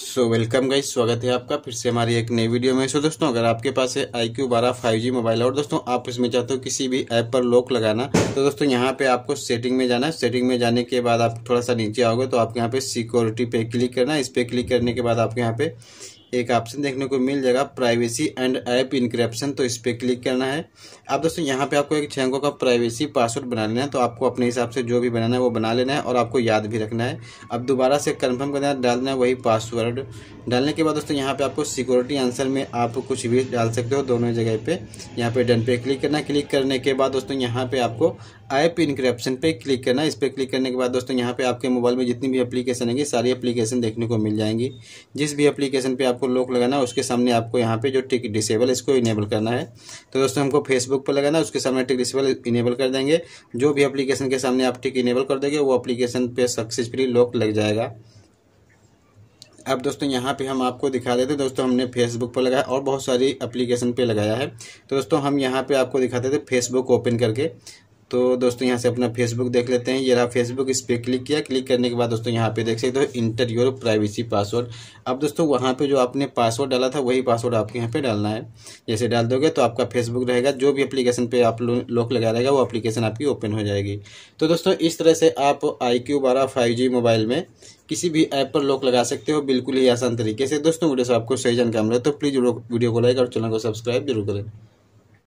so welcome guys स्वागत है आपका फिर से हमारी एक नई वीडियो में सो so, दोस्तों अगर आपके पास है आई क्यू बारह फाइव जी मोबाइल और दोस्तों आप इसमें चाहते हो किसी भी ऐप पर लॉक लगाना तो दोस्तों यहाँ पे आपको सेटिंग में जाना है सेटिंग में जाने के बाद आप थोड़ा सा नीचे आओगे तो आपके यहाँ पे सिक्योरिटी पे क्लिक करना है इस पर क्लिक करने के बाद आपके यहाँ पे एक ऑप्शन देखने को मिल जाएगा प्राइवेसी एंड ऐप इंक्रिप्शन तो इस पर क्लिक करना है अब दोस्तों यहाँ पे आपको एक छः अंकों का प्राइवेसी पासवर्ड बना लेना है तो आपको अपने हिसाब से जो भी बनाना है वो बना लेना है और आपको याद भी रखना है अब दोबारा से कन्फर्म करना है डालना है वही पासवर्ड डालने के बाद दोस्तों यहाँ पे आपको सिक्योरिटी आंसर में आप कुछ भी डाल सकते हो दोनों जगह पे यहाँ पे डन पे क्लिक करना क्लिक करने के बाद दोस्तों यहाँ पे आपको ऐप इनक्रिप्शन पे क्लिक करना इस पर क्लिक करने के बाद दोस्तों यहाँ पे आपके मोबाइल में जितनी भी एप्लीकेशन है सारी एप्लीकेशन देखने को मिल जाएंगी जिस भी एप्लीकेशन पर आपको लॉक लगाना है उसके सामने आपको यहाँ पे जो टिक डिसेबल इसको इनेबल करना है तो दोस्तों हमको फेसबुक पर लगाना है उसके सामने टिक डिसेबल इनेबल कर देंगे जो भी अपलीकेशन के सामने आप टिक इनेबल कर देंगे वो अपलीकेशन पे सक्सेसफुली लॉक लग जाएगा अब दोस्तों यहाँ पे हम आपको दिखा देते दोस्तों हमने फेसबुक पर लगाया और बहुत सारी एप्लीकेशन पे लगाया है तो दोस्तों हम यहाँ पे आपको दिखाते थे फेसबुक ओपन करके तो दोस्तों यहाँ से अपना फेसबुक देख लेते हैं ये रहा फेसबुक इस पर क्लिक किया क्लिक करने के बाद दोस्तों यहाँ पे देख सकते हो इंटर योर प्राइवेसी पासवर्ड अब दोस्तों वहाँ पे जो आपने पासवर्ड डाला था वही पासवर्ड आपके यहाँ पे डालना है जैसे डाल दोगे तो आपका फेसबुक रहेगा जो भी अपलीकेशन पर आप लॉक लगा रहेगा वो अपलीकेशन आपकी ओपन हो जाएगी तो दोस्तों इस तरह से आप आई क्यू बारह फाइव जी मोबाइल में किसी भी ऐप पर लॉक लगा सकते हो बिल्कुल ही आसान तरीके से दोस्तों वीडियो से आपको सही जानकारी मिले तो प्लीज़ वीडियो को लाइक और चैनल को सब्सक्राइब जरूर करें